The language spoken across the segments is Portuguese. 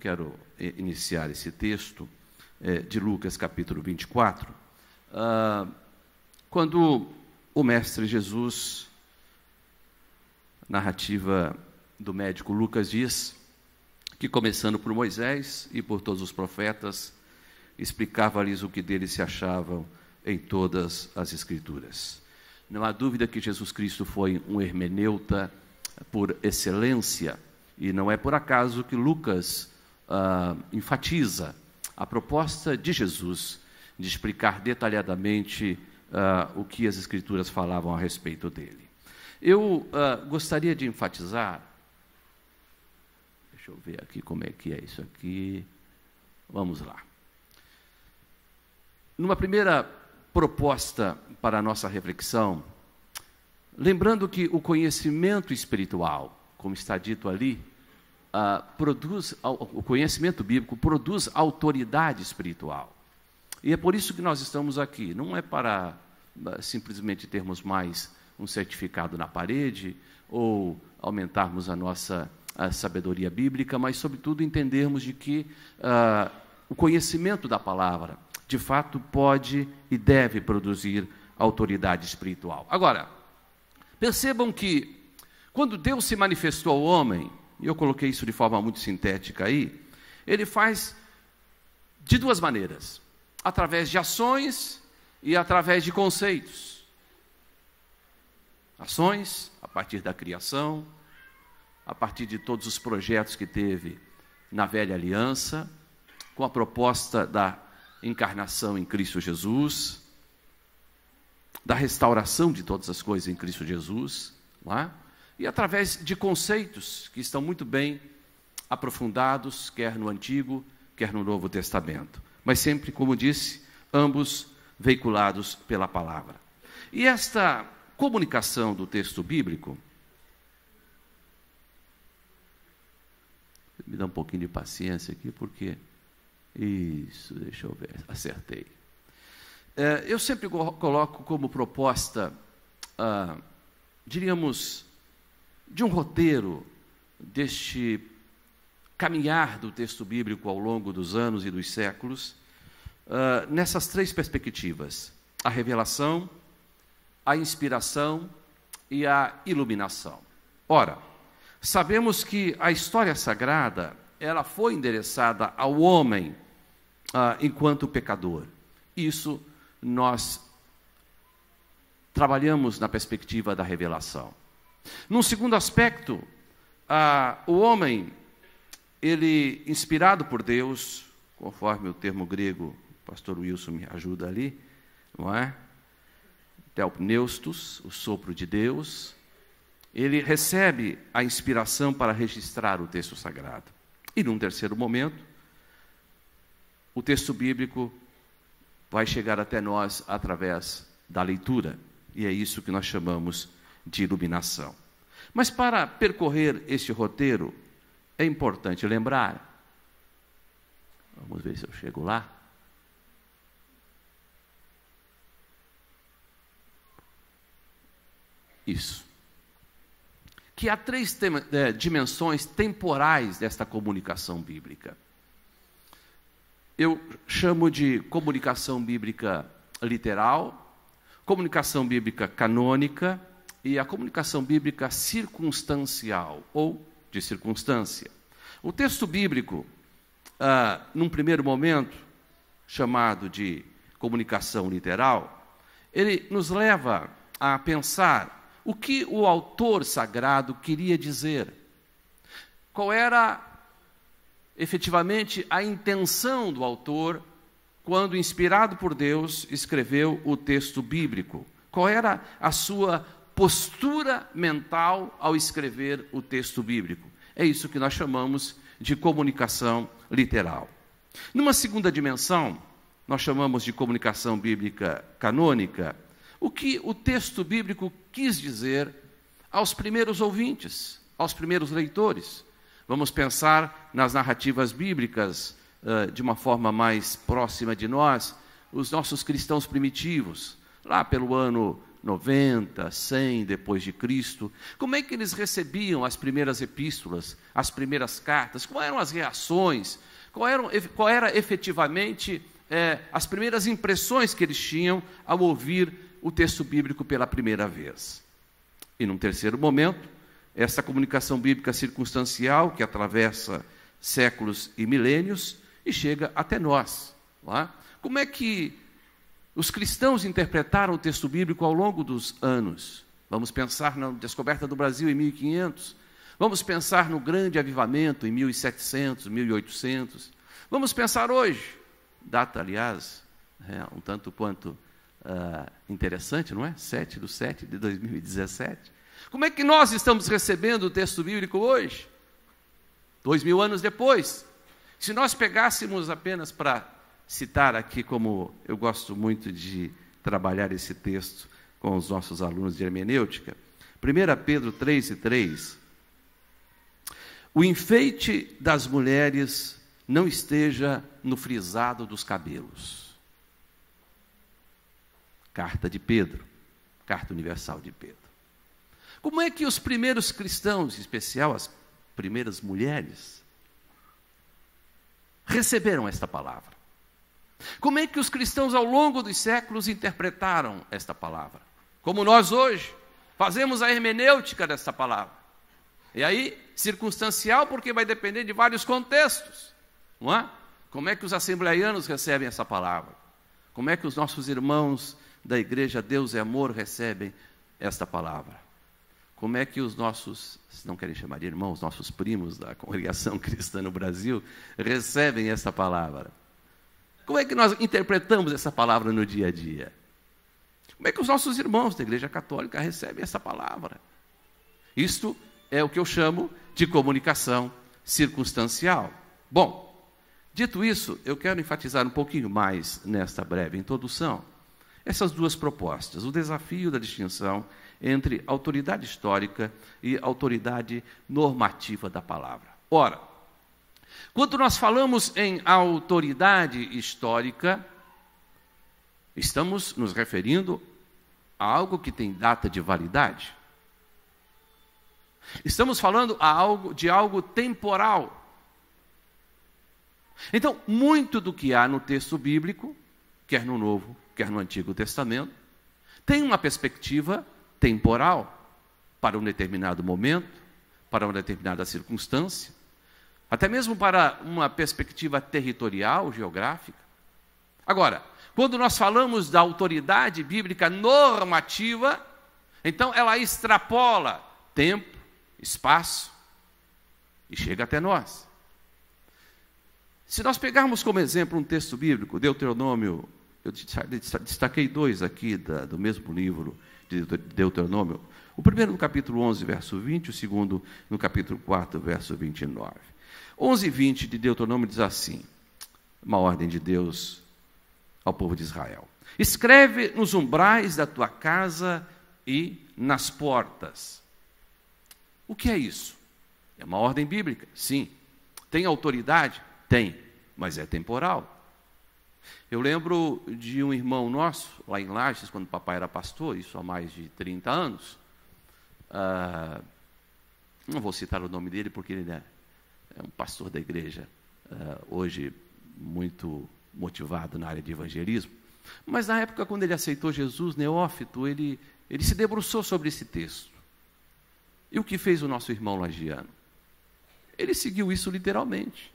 quero eh, iniciar esse texto é, de Lucas capítulo 24, ah, quando o Mestre Jesus, narrativa do médico Lucas, diz que, começando por Moisés e por todos os profetas, explicava-lhes o que deles se achavam em todas as Escrituras. Não há dúvida que Jesus Cristo foi um hermeneuta por excelência, e não é por acaso que Lucas uh, enfatiza a proposta de Jesus de explicar detalhadamente uh, o que as Escrituras falavam a respeito dele. Eu uh, gostaria de enfatizar. Deixa eu ver aqui como é que é isso aqui. Vamos lá. Numa primeira proposta para a nossa reflexão, lembrando que o conhecimento espiritual, como está dito ali, ah, produz, o conhecimento bíblico produz autoridade espiritual. E é por isso que nós estamos aqui. Não é para ah, simplesmente termos mais um certificado na parede ou aumentarmos a nossa a sabedoria bíblica, mas, sobretudo, entendermos de que ah, o conhecimento da palavra, de fato, pode e deve produzir autoridade espiritual. Agora, percebam que, quando Deus se manifestou ao homem, e eu coloquei isso de forma muito sintética aí, ele faz de duas maneiras: através de ações e através de conceitos. Ações a partir da criação, a partir de todos os projetos que teve na velha aliança, com a proposta da encarnação em Cristo Jesus, da restauração de todas as coisas em Cristo Jesus, lá. É? e através de conceitos que estão muito bem aprofundados, quer no Antigo, quer no Novo Testamento. Mas sempre, como disse, ambos veiculados pela palavra. E esta comunicação do texto bíblico. Me dá um pouquinho de paciência aqui, porque. Isso, deixa eu ver, acertei. É, eu sempre coloco como proposta, ah, diríamos, de um roteiro deste caminhar do texto bíblico ao longo dos anos e dos séculos, uh, nessas três perspectivas: a revelação, a inspiração e a iluminação. Ora, sabemos que a história sagrada ela foi endereçada ao homem uh, enquanto pecador. Isso nós trabalhamos na perspectiva da revelação. Num segundo aspecto, o homem, ele inspirado por Deus, conforme o termo grego, o pastor Wilson me ajuda ali, não é? Telpneustos, o sopro de Deus, ele recebe a inspiração para registrar o texto sagrado. E num terceiro momento, o texto bíblico vai chegar até nós através da leitura. E é isso que nós chamamos de iluminação. Mas para percorrer este roteiro, é importante lembrar. Vamos ver se eu chego lá. Isso. Que há três é, dimensões temporais desta comunicação bíblica. Eu chamo de comunicação bíblica literal, comunicação bíblica canônica e a comunicação bíblica circunstancial ou de circunstância. O texto bíblico, ah, num primeiro momento, chamado de comunicação literal, ele nos leva a pensar o que o autor sagrado queria dizer. Qual era efetivamente a intenção do autor quando, inspirado por Deus, escreveu o texto bíblico? Qual era a sua postura mental ao escrever o texto bíblico. É isso que nós chamamos de comunicação literal. Numa segunda dimensão, nós chamamos de comunicação bíblica canônica, o que o texto bíblico quis dizer aos primeiros ouvintes, aos primeiros leitores. Vamos pensar nas narrativas bíblicas uh, de uma forma mais próxima de nós, os nossos cristãos primitivos, lá pelo ano 90, 100 depois de Cristo, como é que eles recebiam as primeiras epístolas, as primeiras cartas? Quais eram as reações? Qual, eram, qual era efetivamente é, as primeiras impressões que eles tinham ao ouvir o texto bíblico pela primeira vez? E num terceiro momento, essa comunicação bíblica circunstancial que atravessa séculos e milênios e chega até nós. É? Como é que os cristãos interpretaram o texto bíblico ao longo dos anos. Vamos pensar na descoberta do Brasil em 1500. Vamos pensar no grande avivamento em 1700, 1800. Vamos pensar hoje, data, aliás, é, um tanto quanto uh, interessante, não é? 7 de 7 de 2017. Como é que nós estamos recebendo o texto bíblico hoje? Dois mil anos depois. Se nós pegássemos apenas para citar aqui, como eu gosto muito de trabalhar esse texto com os nossos alunos de hermenêutica, 1 Pedro 3 e 3. O enfeite das mulheres não esteja no frisado dos cabelos. Carta de Pedro, carta universal de Pedro. Como é que os primeiros cristãos, em especial as primeiras mulheres, receberam esta palavra? Como é que os cristãos ao longo dos séculos interpretaram esta palavra? Como nós hoje fazemos a hermenêutica desta palavra. E aí, circunstancial, porque vai depender de vários contextos, não é? Como é que os assembleianos recebem essa palavra? Como é que os nossos irmãos da igreja Deus é Amor recebem esta palavra? Como é que os nossos, se não querem chamar de irmãos, nossos primos da congregação cristã no Brasil recebem esta palavra? Como é que nós interpretamos essa palavra no dia a dia? Como é que os nossos irmãos da Igreja Católica recebem essa palavra? Isto é o que eu chamo de comunicação circunstancial. Bom, dito isso, eu quero enfatizar um pouquinho mais nesta breve introdução essas duas propostas, o desafio da distinção entre autoridade histórica e autoridade normativa da palavra. Ora, quando nós falamos em autoridade histórica, estamos nos referindo a algo que tem data de validade. Estamos falando algo, de algo temporal. Então, muito do que há no texto bíblico, quer no Novo, quer no Antigo Testamento, tem uma perspectiva temporal para um determinado momento, para uma determinada circunstância, até mesmo para uma perspectiva territorial, geográfica. Agora, quando nós falamos da autoridade bíblica normativa, então ela extrapola tempo, espaço e chega até nós. Se nós pegarmos como exemplo um texto bíblico, Deuteronômio, eu destaquei dois aqui do mesmo livro de Deuteronômio, o primeiro no capítulo 11, verso 20, o segundo no capítulo 4, verso 29. 20 de Deuteronômio diz assim: uma ordem de Deus ao povo de Israel. Escreve nos umbrais da tua casa e nas portas. O que é isso? É uma ordem bíblica? Sim. Tem autoridade? Tem, mas é temporal. Eu lembro de um irmão nosso, lá em Lages, quando o papai era pastor, isso há mais de 30 anos. Ah, não vou citar o nome dele porque ele é é um pastor da igreja, uh, hoje muito motivado na área de evangelismo. Mas na época, quando ele aceitou Jesus, neófito, ele, ele se debruçou sobre esse texto. E o que fez o nosso irmão lagiano? Ele seguiu isso literalmente.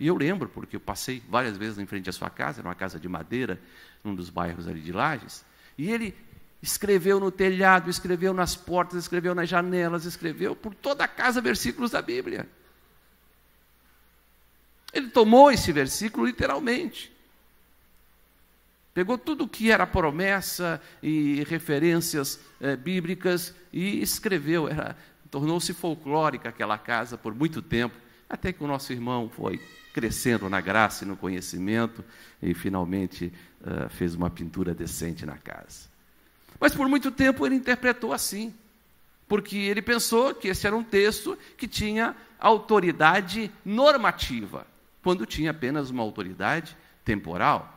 E eu lembro, porque eu passei várias vezes em frente à sua casa, era uma casa de madeira, num dos bairros ali de Lages, e ele escreveu no telhado, escreveu nas portas, escreveu nas janelas, escreveu por toda a casa versículos da Bíblia. Ele tomou esse versículo literalmente. Pegou tudo o que era promessa e referências é, bíblicas e escreveu. Tornou-se folclórica aquela casa por muito tempo, até que o nosso irmão foi crescendo na graça e no conhecimento e finalmente uh, fez uma pintura decente na casa. Mas por muito tempo ele interpretou assim, porque ele pensou que esse era um texto que tinha autoridade normativa quando tinha apenas uma autoridade temporal.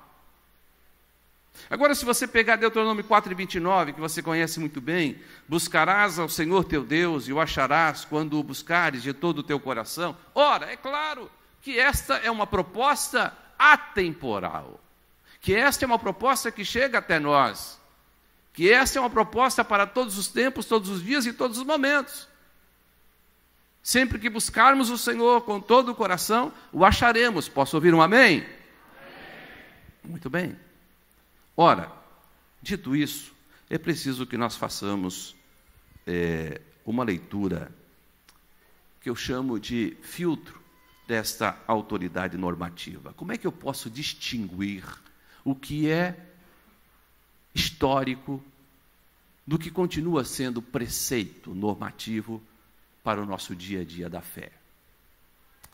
Agora, se você pegar Deuteronômio 4 29, que você conhece muito bem, buscarás ao Senhor teu Deus e o acharás quando o buscares de todo o teu coração. Ora, é claro que esta é uma proposta atemporal, que esta é uma proposta que chega até nós, que esta é uma proposta para todos os tempos, todos os dias e todos os momentos. Sempre que buscarmos o Senhor com todo o coração, o acharemos. Posso ouvir um amém? amém? Muito bem. Ora, dito isso, é preciso que nós façamos é, uma leitura que eu chamo de filtro desta autoridade normativa. Como é que eu posso distinguir o que é histórico do que continua sendo preceito normativo? para o nosso dia a dia da fé.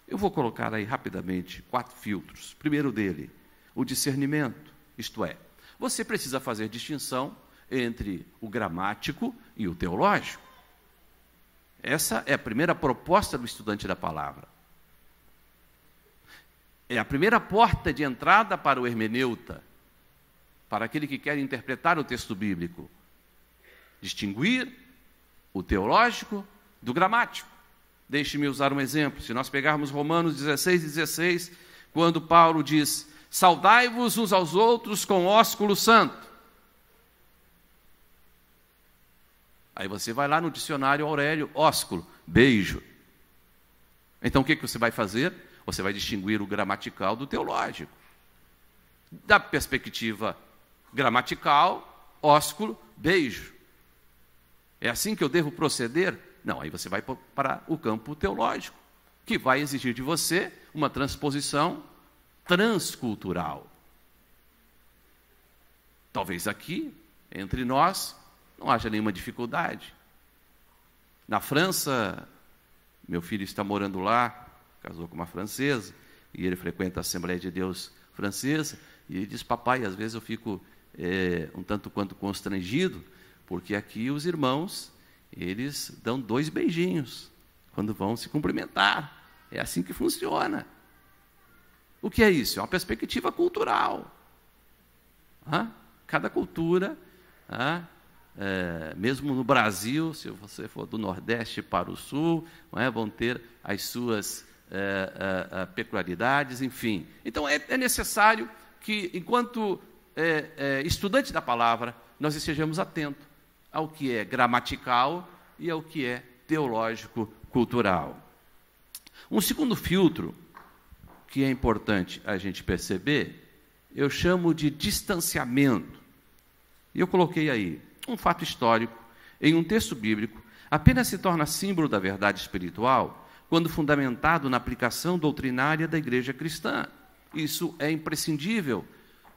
Eu vou colocar aí rapidamente quatro filtros. Primeiro dele, o discernimento, isto é, você precisa fazer distinção entre o gramático e o teológico. Essa é a primeira proposta do estudante da palavra. É a primeira porta de entrada para o hermeneuta, para aquele que quer interpretar o texto bíblico. Distinguir o teológico do gramático. Deixe-me usar um exemplo. Se nós pegarmos Romanos 16, 16, quando Paulo diz: Saudai-vos uns aos outros com ósculo santo. Aí você vai lá no dicionário Aurélio, ósculo, beijo. Então o que, que você vai fazer? Você vai distinguir o gramatical do teológico. Da perspectiva gramatical, ósculo, beijo. É assim que eu devo proceder não, aí você vai para o campo teológico, que vai exigir de você uma transposição transcultural. Talvez aqui, entre nós, não haja nenhuma dificuldade. Na França, meu filho está morando lá, casou com uma francesa, e ele frequenta a Assembleia de Deus francesa, e ele diz: Papai, às vezes eu fico é, um tanto quanto constrangido, porque aqui os irmãos eles dão dois beijinhos quando vão se cumprimentar. É assim que funciona. O que é isso? É uma perspectiva cultural. cada cultura, é, mesmo no Brasil, se você for do Nordeste para o Sul, é, vão ter as suas é, é, é peculiaridades, enfim. Então é, é necessário que, enquanto estudante da palavra, nós estejamos atentos ao que é gramatical e ao que é teológico cultural. Um segundo filtro que é importante a gente perceber, eu chamo de distanciamento. E eu coloquei aí um fato histórico em um texto bíblico apenas se torna símbolo da verdade espiritual quando fundamentado na aplicação doutrinária da igreja cristã. Isso é imprescindível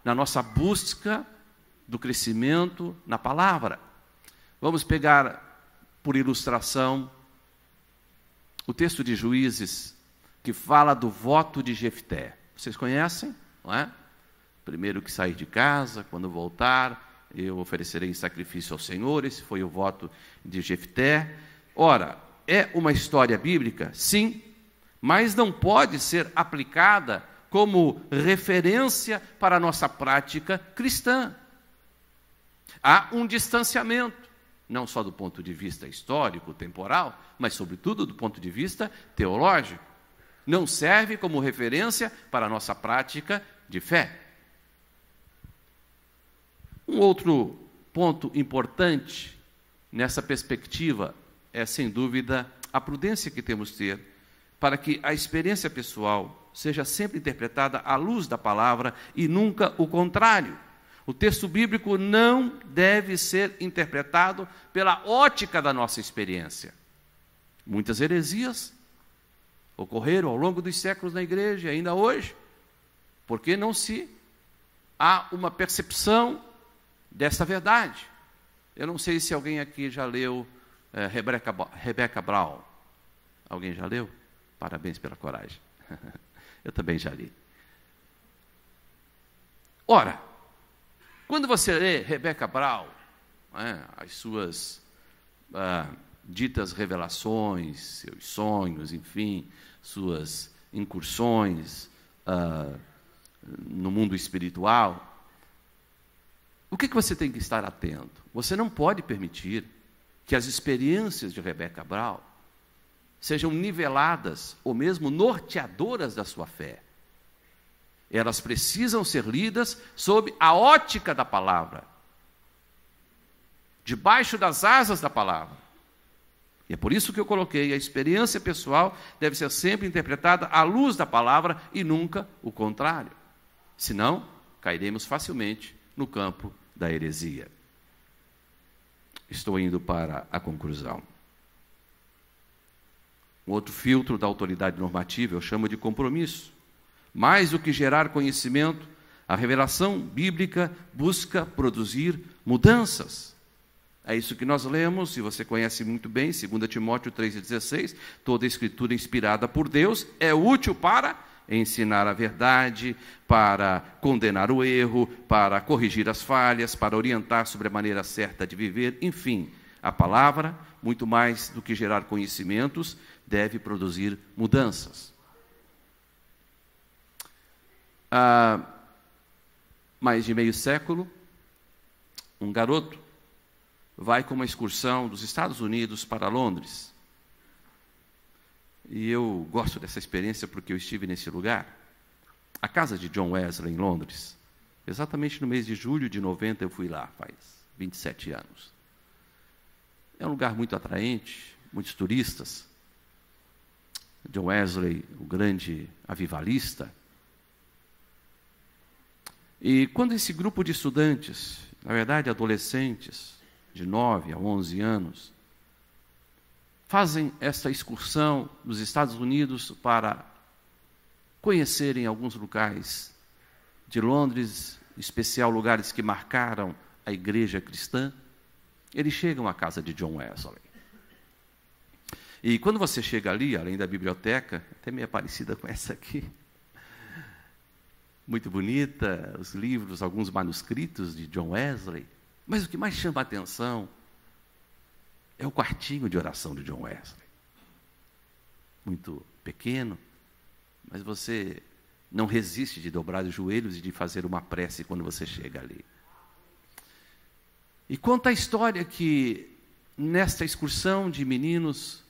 na nossa busca do crescimento na palavra. Vamos pegar por ilustração o texto de Juízes que fala do voto de Jefté. Vocês conhecem, não é? Primeiro que sair de casa, quando voltar, eu oferecerei sacrifício ao Senhor. Esse foi o voto de Jefté. Ora, é uma história bíblica? Sim, mas não pode ser aplicada como referência para a nossa prática cristã. Há um distanciamento não só do ponto de vista histórico, temporal, mas, sobretudo, do ponto de vista teológico. Não serve como referência para a nossa prática de fé. Um outro ponto importante nessa perspectiva é, sem dúvida, a prudência que temos que ter para que a experiência pessoal seja sempre interpretada à luz da palavra e nunca o contrário. O texto bíblico não deve ser interpretado pela ótica da nossa experiência. Muitas heresias ocorreram ao longo dos séculos na igreja, ainda hoje, porque não se há uma percepção dessa verdade. Eu não sei se alguém aqui já leu é, Rebecca, Rebecca Brown. Alguém já leu? Parabéns pela coragem. Eu também já li. Ora, quando você lê Rebeca Brau, né, as suas ah, ditas revelações, seus sonhos, enfim, suas incursões ah, no mundo espiritual, o que, que você tem que estar atento? Você não pode permitir que as experiências de Rebeca Brau sejam niveladas ou mesmo norteadoras da sua fé. Elas precisam ser lidas sob a ótica da palavra, debaixo das asas da palavra. E é por isso que eu coloquei: a experiência pessoal deve ser sempre interpretada à luz da palavra e nunca o contrário. Senão, cairemos facilmente no campo da heresia. Estou indo para a conclusão. Um outro filtro da autoridade normativa eu chamo de compromisso. Mais do que gerar conhecimento, a revelação bíblica busca produzir mudanças. É isso que nós lemos, e você conhece muito bem, 2 Timóteo 3,16, toda escritura inspirada por Deus é útil para ensinar a verdade, para condenar o erro, para corrigir as falhas, para orientar sobre a maneira certa de viver, enfim, a palavra, muito mais do que gerar conhecimentos, deve produzir mudanças há mais de meio século, um garoto vai com uma excursão dos Estados Unidos para Londres. E eu gosto dessa experiência porque eu estive nesse lugar, a casa de John Wesley em Londres. Exatamente no mês de julho de 90 eu fui lá, faz 27 anos. É um lugar muito atraente, muitos turistas. John Wesley, o grande avivalista, e quando esse grupo de estudantes, na verdade adolescentes, de 9 a 11 anos, fazem essa excursão dos Estados Unidos para conhecerem alguns lugares de Londres, em especial lugares que marcaram a igreja cristã, eles chegam à casa de John Wesley. E quando você chega ali, além da biblioteca, até meio parecida com essa aqui, muito bonita, os livros, alguns manuscritos de John Wesley. Mas o que mais chama a atenção é o quartinho de oração de John Wesley. Muito pequeno, mas você não resiste de dobrar os joelhos e de fazer uma prece quando você chega ali. E conta a história que, nesta excursão de meninos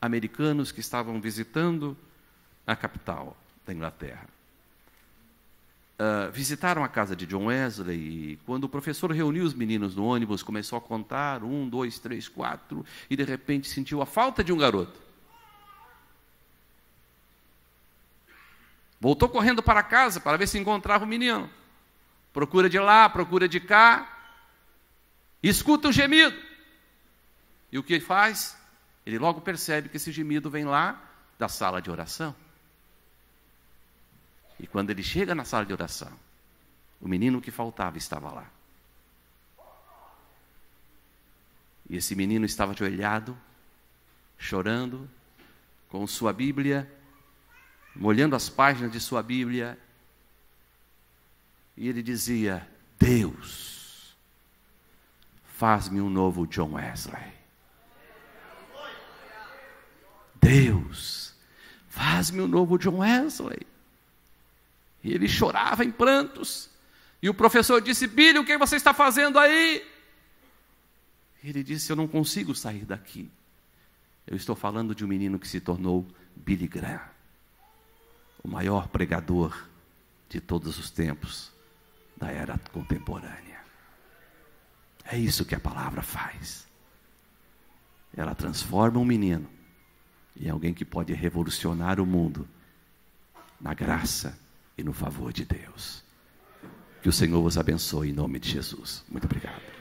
americanos que estavam visitando a capital da Inglaterra, ah, visitaram a casa de John Wesley e quando o professor reuniu os meninos no ônibus, começou a contar um, dois, três, quatro e de repente sentiu a falta de um garoto. Voltou correndo para casa para ver se encontrava o menino. Procura de lá, procura de cá. Escuta um gemido. E o que ele faz? Ele logo percebe que esse gemido vem lá da sala de oração. E quando ele chega na sala de oração, o menino que faltava estava lá. E esse menino estava ajoelhado, chorando, com sua Bíblia, molhando as páginas de sua Bíblia. E ele dizia: Deus, faz-me um novo John Wesley. Deus, faz-me um novo John Wesley. E ele chorava em prantos. E o professor disse: Billy, o que você está fazendo aí? E ele disse: Eu não consigo sair daqui. Eu estou falando de um menino que se tornou Billy Graham, o maior pregador de todos os tempos da era contemporânea. É isso que a palavra faz. Ela transforma um menino em alguém que pode revolucionar o mundo na graça e no favor de Deus. Que o Senhor vos abençoe em nome de Jesus. Muito obrigado.